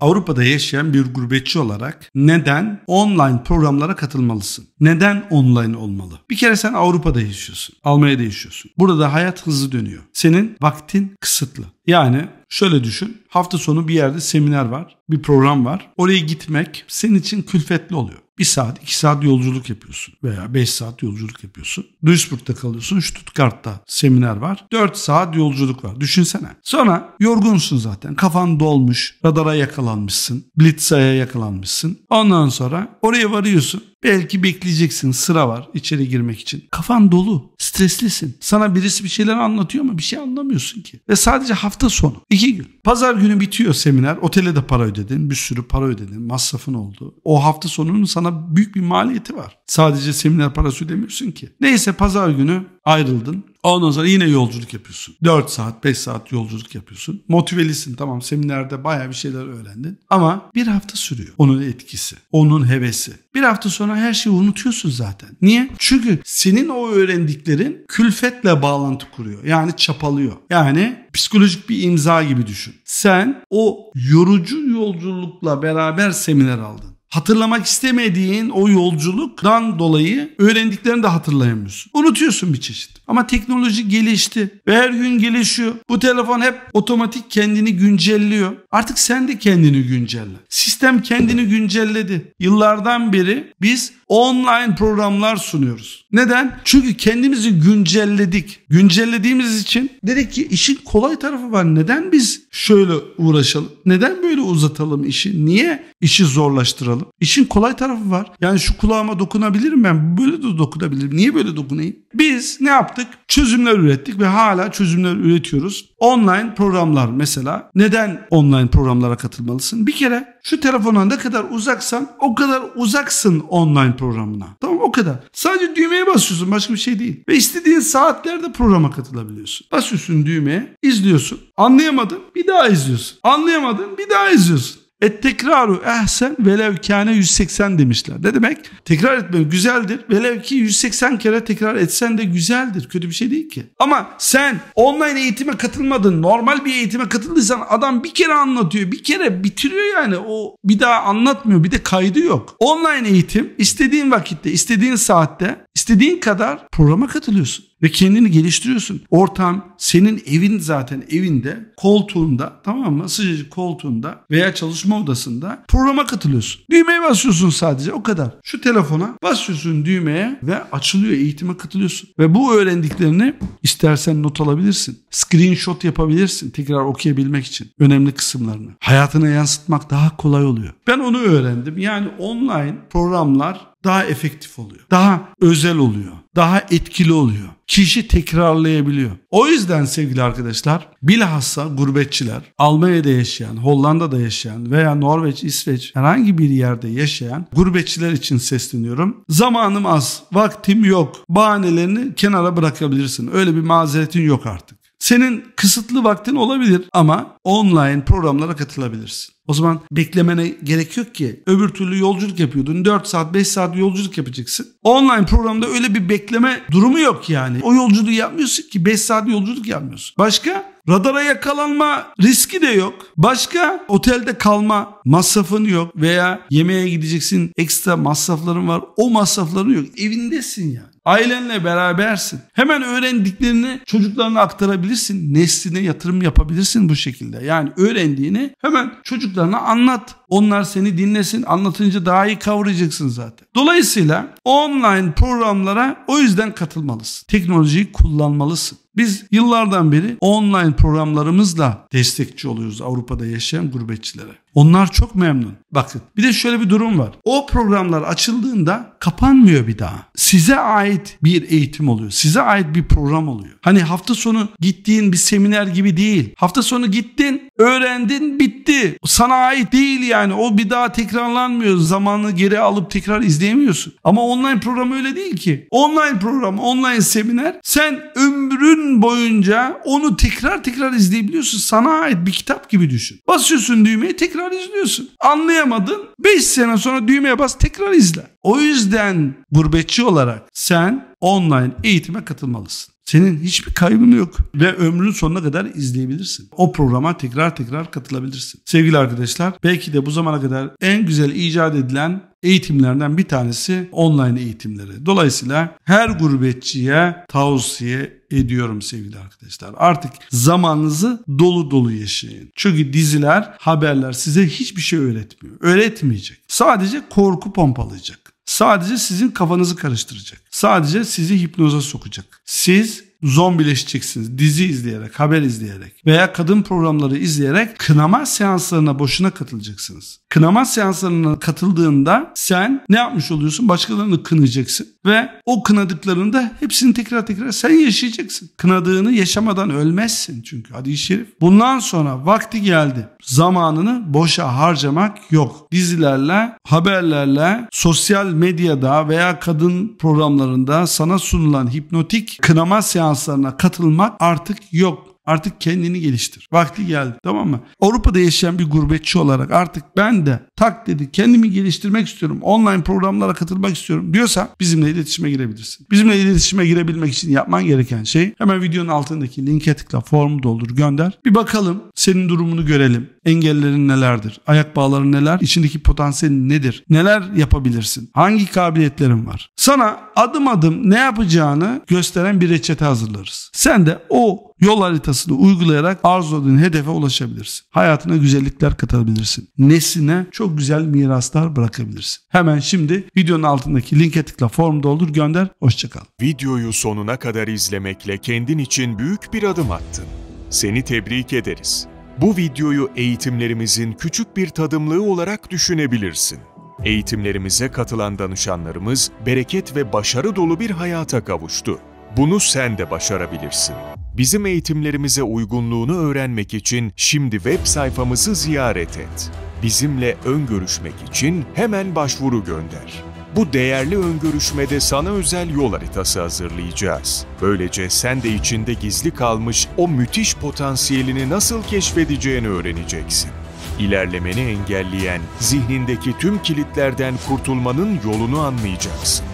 Avrupa'da yaşayan bir gurbetçi olarak neden online programlara katılmalısın? Neden online olmalı? Bir kere sen Avrupa'da yaşıyorsun. Almanya'da yaşıyorsun. Burada hayat hızlı dönüyor. Senin vaktin kısıtlı. Yani şöyle düşün. Hafta sonu bir yerde seminer var, bir program var. Oraya gitmek senin için külfetli oluyor bir saat, iki saat yolculuk yapıyorsun veya beş saat yolculuk yapıyorsun. Duisburg'da kalıyorsun, Stuttgart'ta seminer var. Dört saat yolculuk var. Düşünsene. Sonra yorgunsun zaten. Kafan dolmuş, radara yakalanmışsın, blitzaya yakalanmışsın. Ondan sonra oraya varıyorsun. Belki bekleyeceksin sıra var içeri girmek için. Kafan dolu, streslisin. Sana birisi bir şeyler anlatıyor ama bir şey anlamıyorsun ki. Ve sadece hafta sonu, iki gün. Pazar günü bitiyor seminer. Otele de para ödedin, bir sürü para ödedin, masrafın oldu. O hafta sonunun sana sana büyük bir maliyeti var. Sadece seminer parası ödemiyorsun ki. Neyse pazar günü ayrıldın. Ondan sonra yine yolculuk yapıyorsun. 4 saat 5 saat yolculuk yapıyorsun. Motivelisin tamam seminerde baya bir şeyler öğrendin. Ama bir hafta sürüyor onun etkisi. Onun hevesi. Bir hafta sonra her şeyi unutuyorsun zaten. Niye? Çünkü senin o öğrendiklerin külfetle bağlantı kuruyor. Yani çapalıyor. Yani psikolojik bir imza gibi düşün. Sen o yorucu yolculukla beraber seminer aldın hatırlamak istemediğin o yolculuktan dolayı öğrendiklerini de hatırlayamıyorsun. Unutuyorsun bir çeşit. Ama teknoloji gelişti ve her gün gelişiyor. Bu telefon hep otomatik kendini güncelliyor. Artık sen de kendini güncelle. Sistem kendini güncelledi. Yıllardan beri biz online programlar sunuyoruz. Neden? Çünkü kendimizi güncelledik. Güncellediğimiz için dedik ki işin kolay tarafı var. Neden biz şöyle uğraşalım? Neden böyle uzatalım işi? Niye işi zorlaştıralım? İşin kolay tarafı var. Yani şu kulağıma dokunabilirim ben. Böyle de dokunabilirim. Niye böyle dokunayım? Biz ne yaptık? Çözümler ürettik ve hala çözümler üretiyoruz. Online programlar mesela. Neden online programlara katılmalısın? Bir kere şu telefona ne kadar uzaksan o kadar uzaksın online programına. Tamam o kadar. Sadece düğmeye basıyorsun başka bir şey değil. Ve istediğin saatlerde programa katılabiliyorsun. Basıyorsun düğmeye izliyorsun. Anlayamadın bir daha izliyorsun. Anlayamadın bir daha izliyorsun. Et tekraru ehsen velev kâne 180 demişler. Ne demek? Tekrar etmek güzeldir. Velev ki 180 kere tekrar etsen de güzeldir. Kötü bir şey değil ki. Ama sen online eğitime katılmadın. Normal bir eğitime katıldıysan adam bir kere anlatıyor. Bir kere bitiriyor yani. O bir daha anlatmıyor. Bir de kaydı yok. Online eğitim istediğin vakitte, istediğin saatte, istediğin kadar programa katılıyorsun ve kendini geliştiriyorsun. Ortam senin evin zaten evinde, koltuğunda tamam mı? Sıcacık koltuğunda veya çalışma odasında programa katılıyorsun. Düğmeye basıyorsun sadece o kadar. Şu telefona basıyorsun düğmeye ve açılıyor eğitime katılıyorsun. Ve bu öğrendiklerini istersen not alabilirsin. Screenshot yapabilirsin tekrar okuyabilmek için önemli kısımlarını. Hayatına yansıtmak daha kolay oluyor. Ben onu öğrendim. Yani online programlar daha efektif oluyor. Daha özel oluyor. Daha etkili oluyor. Kişi tekrarlayabiliyor. O yüzden sevgili arkadaşlar bilhassa gurbetçiler Almanya'da yaşayan, Hollanda'da yaşayan veya Norveç, İsveç herhangi bir yerde yaşayan gurbetçiler için sesleniyorum. Zamanım az, vaktim yok. Bahanelerini kenara bırakabilirsin. Öyle bir mazeretin yok artık. Senin kısıtlı vaktin olabilir ama online programlara katılabilirsin. O zaman beklemene gerek yok ki. Öbür türlü yolculuk yapıyordun. 4 saat 5 saat yolculuk yapacaksın. Online programda öyle bir bekleme durumu yok yani. O yolculuğu yapmıyorsun ki 5 saat yolculuk yapmıyorsun. Başka? Radara yakalanma riski de yok. Başka otelde kalma masrafın yok veya yemeğe gideceksin ekstra masrafların var. O masrafların yok. Evindesin yani. Ailenle berabersin. Hemen öğrendiklerini çocuklarına aktarabilirsin. Nesline yatırım yapabilirsin bu şekilde. Yani öğrendiğini hemen çocuklarına anlat. Onlar seni dinlesin. Anlatınca daha iyi kavrayacaksın zaten. Dolayısıyla online programlara o yüzden katılmalısın. Teknolojiyi kullanmalısın. Biz yıllardan beri online programlarımızla destekçi oluyoruz Avrupa'da yaşayan gurbetçilere. Onlar çok memnun. Bakın bir de şöyle bir durum var. O programlar açıldığında kapanmıyor bir daha. Size ait bir eğitim oluyor. Size ait bir program oluyor. Hani hafta sonu gittiğin bir seminer gibi değil. Hafta sonu gittin, öğrendin, bitti. Sana ait değil yani. O bir daha tekrarlanmıyor. Zamanı geri alıp tekrar izleyemiyorsun. Ama online program öyle değil ki. Online program, online seminer sen ömrün boyunca onu tekrar tekrar izleyebiliyorsun. Sana ait bir kitap gibi düşün. Basıyorsun düğmeye tekrar tekrar izliyorsun. Anlayamadın 5 sene sonra düğmeye bas tekrar izle. O yüzden gurbetçi olarak sen online eğitime katılmalısın. Senin hiçbir kaybın yok ve ömrün sonuna kadar izleyebilirsin. O programa tekrar tekrar katılabilirsin. Sevgili arkadaşlar belki de bu zamana kadar en güzel icat edilen eğitimlerden bir tanesi online eğitimleri. Dolayısıyla her gurbetçiye tavsiye ediyorum sevgili arkadaşlar. Artık zamanınızı dolu dolu yaşayın. Çünkü diziler, haberler size hiçbir şey öğretmiyor. Öğretmeyecek. Sadece korku pompalayacak. Sadece sizin kafanızı karıştıracak. Sadece sizi hipnoza sokacak. Siz zombileşeceksiniz. Dizi izleyerek, haber izleyerek veya kadın programları izleyerek kınama seanslarına boşuna katılacaksınız. Kınama seanslarına katıldığında sen ne yapmış oluyorsun? Başkalarını kınacaksın ve o kınadıklarında hepsini tekrar tekrar sen yaşayacaksın. Kınadığını yaşamadan ölmezsin çünkü hadis şerif. Bundan sonra vakti geldi. Zamanını boşa harcamak yok. Dizilerle, haberlerle, sosyal medyada veya kadın programlarında sana sunulan hipnotik kınama seanslarına seanslarına katılmak artık yok. Artık kendini geliştir. Vakti geldi tamam mı? Avrupa'da yaşayan bir gurbetçi olarak artık ben de tak dedi kendimi geliştirmek istiyorum. Online programlara katılmak istiyorum diyorsa bizimle iletişime girebilirsin. Bizimle iletişime girebilmek için yapman gereken şey hemen videonun altındaki linke tıkla formu doldur gönder. Bir bakalım senin durumunu görelim. Engellerin nelerdir? Ayak bağların neler? İçindeki potansiyel nedir? Neler yapabilirsin? Hangi kabiliyetlerin var? Sana adım adım ne yapacağını gösteren bir reçete hazırlarız. Sen de o yol haritasını uygulayarak arzuladığın hedefe ulaşabilirsin. Hayatına güzellikler katabilirsin. Nesine çok güzel miraslar bırakabilirsin. Hemen şimdi videonun altındaki linke tıkla form doldur gönder. Hoşçakal. Videoyu sonuna kadar izlemekle kendin için büyük bir adım attın. Seni tebrik ederiz. Bu videoyu eğitimlerimizin küçük bir tadımlığı olarak düşünebilirsin. Eğitimlerimize katılan danışanlarımız bereket ve başarı dolu bir hayata kavuştu. Bunu sen de başarabilirsin. Bizim eğitimlerimize uygunluğunu öğrenmek için şimdi web sayfamızı ziyaret et. Bizimle ön görüşmek için hemen başvuru gönder. Bu değerli öngörüşmede sana özel yol haritası hazırlayacağız. Böylece sen de içinde gizli kalmış o müthiş potansiyelini nasıl keşfedeceğini öğreneceksin. İlerlemeni engelleyen zihnindeki tüm kilitlerden kurtulmanın yolunu anlayacaksın.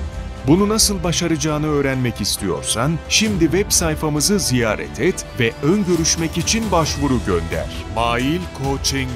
Bunu nasıl başaracağını öğrenmek istiyorsan şimdi web sayfamızı ziyaret et ve ön görüşmek için başvuru gönder. mailcoaching.com